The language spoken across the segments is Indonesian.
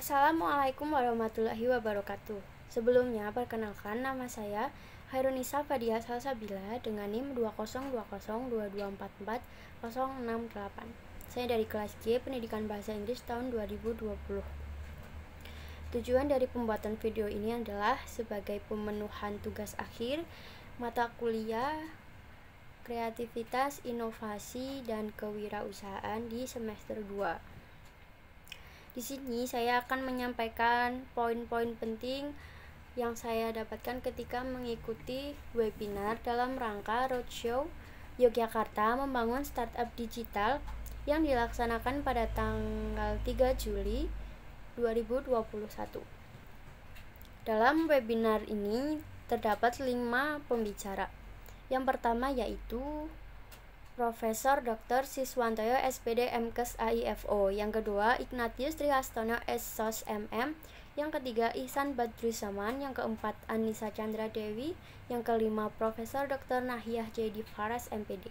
Assalamualaikum warahmatullahi wabarakatuh. Sebelumnya, perkenalkan nama saya Hairunisa Fadia Salsabila dengan NIM 20202244068. Saya dari kelas G Pendidikan Bahasa Inggris tahun 2020. Tujuan dari pembuatan video ini adalah sebagai pemenuhan tugas akhir mata kuliah kreativitas, inovasi, dan kewirausahaan di semester 2 di sini saya akan menyampaikan poin-poin penting yang saya dapatkan ketika mengikuti webinar dalam rangka roadshow Yogyakarta membangun startup digital yang dilaksanakan pada tanggal 3 Juli 2021. Dalam webinar ini terdapat lima pembicara. Yang pertama yaitu Profesor Dr. Siswantoyo SPD MKes AIFO, yang kedua Ignatius Triastono SSOS MM, yang ketiga Ihsan Saman yang keempat Anissa Chandra Dewi, yang kelima Profesor Dr. Nahiyah Jadi Faras MPD.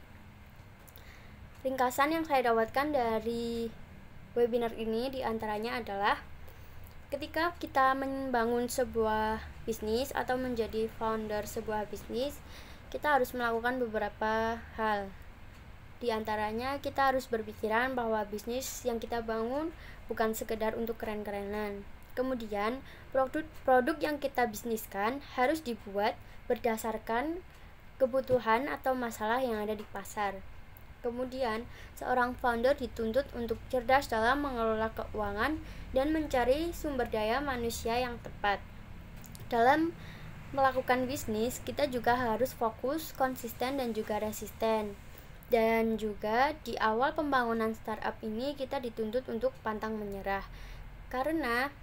Ringkasan yang saya dapatkan dari webinar ini diantaranya adalah ketika kita membangun sebuah bisnis atau menjadi founder sebuah bisnis, kita harus melakukan beberapa hal di antaranya kita harus berpikiran bahwa bisnis yang kita bangun bukan sekedar untuk keren-kerenan. Kemudian, produk-produk yang kita bisniskan harus dibuat berdasarkan kebutuhan atau masalah yang ada di pasar. Kemudian, seorang founder dituntut untuk cerdas dalam mengelola keuangan dan mencari sumber daya manusia yang tepat. Dalam melakukan bisnis, kita juga harus fokus, konsisten, dan juga resisten. Dan juga di awal pembangunan startup ini kita dituntut untuk pantang menyerah. Karena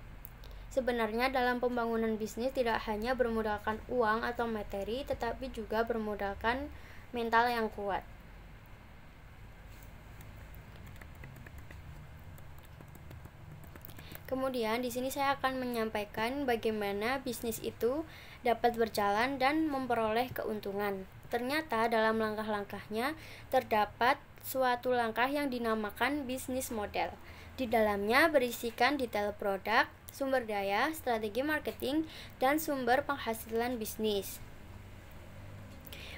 sebenarnya dalam pembangunan bisnis tidak hanya bermodalkan uang atau materi, tetapi juga bermodalkan mental yang kuat. Kemudian di sini saya akan menyampaikan bagaimana bisnis itu dapat berjalan dan memperoleh keuntungan. Ternyata dalam langkah-langkahnya terdapat suatu langkah yang dinamakan bisnis model. Di dalamnya berisikan detail produk, sumber daya, strategi marketing, dan sumber penghasilan bisnis.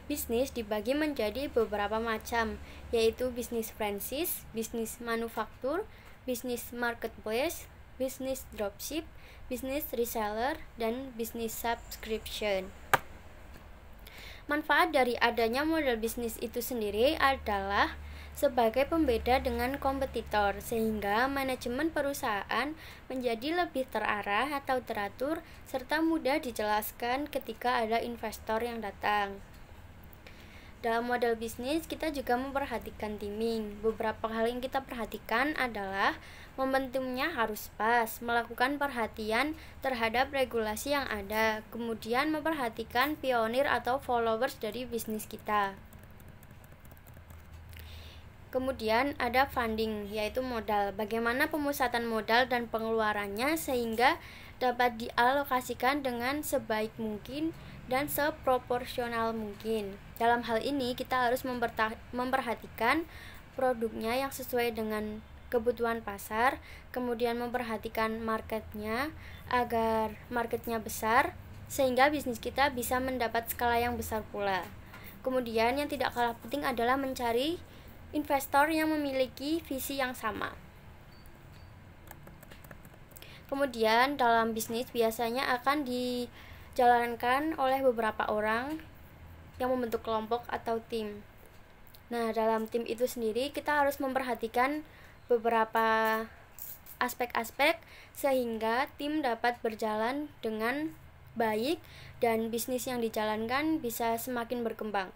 Bisnis dibagi menjadi beberapa macam, yaitu bisnis franchise, bisnis manufaktur, bisnis marketplace, bisnis dropship, bisnis reseller, dan bisnis subscription. Manfaat dari adanya model bisnis itu sendiri adalah sebagai pembeda dengan kompetitor, sehingga manajemen perusahaan menjadi lebih terarah atau teratur, serta mudah dijelaskan ketika ada investor yang datang. Dalam model bisnis, kita juga memperhatikan timing. Beberapa hal yang kita perhatikan adalah momentumnya harus pas, melakukan perhatian terhadap regulasi yang ada, kemudian memperhatikan pionir atau followers dari bisnis kita. Kemudian ada funding, yaitu modal. Bagaimana pemusatan modal dan pengeluarannya sehingga dapat dialokasikan dengan sebaik mungkin dan seproporsional mungkin. Dalam hal ini, kita harus memperhatikan produknya yang sesuai dengan kebutuhan pasar, kemudian memperhatikan marketnya agar marketnya besar, sehingga bisnis kita bisa mendapat skala yang besar pula. Kemudian yang tidak kalah penting adalah mencari investor yang memiliki visi yang sama. Kemudian dalam bisnis biasanya akan dijalankan oleh beberapa orang yang membentuk kelompok atau tim. Nah, dalam tim itu sendiri kita harus memperhatikan beberapa aspek-aspek sehingga tim dapat berjalan dengan baik dan bisnis yang dijalankan bisa semakin berkembang.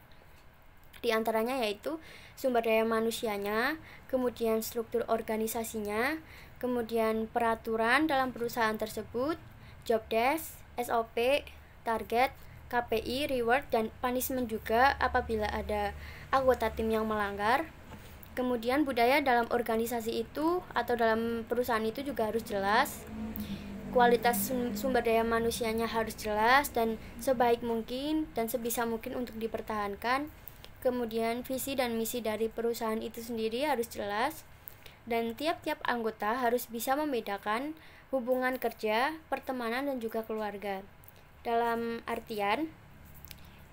Di antaranya yaitu sumber daya manusianya, kemudian struktur organisasinya, kemudian peraturan dalam perusahaan tersebut, job desk, SOP, target, KPI, reward, dan punishment juga apabila ada anggota tim yang melanggar. Kemudian budaya dalam organisasi itu atau dalam perusahaan itu juga harus jelas. Kualitas sumber daya manusianya harus jelas dan sebaik mungkin dan sebisa mungkin untuk dipertahankan. Kemudian visi dan misi dari perusahaan itu sendiri harus jelas dan tiap-tiap anggota harus bisa membedakan hubungan kerja, pertemanan dan juga keluarga. Dalam artian,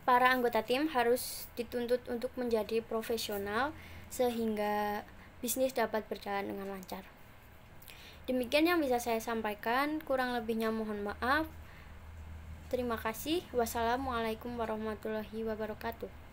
para anggota tim harus dituntut untuk menjadi profesional sehingga bisnis dapat berjalan dengan lancar. Demikian yang bisa saya sampaikan, kurang lebihnya mohon maaf. Terima kasih. Wassalamualaikum warahmatullahi wabarakatuh.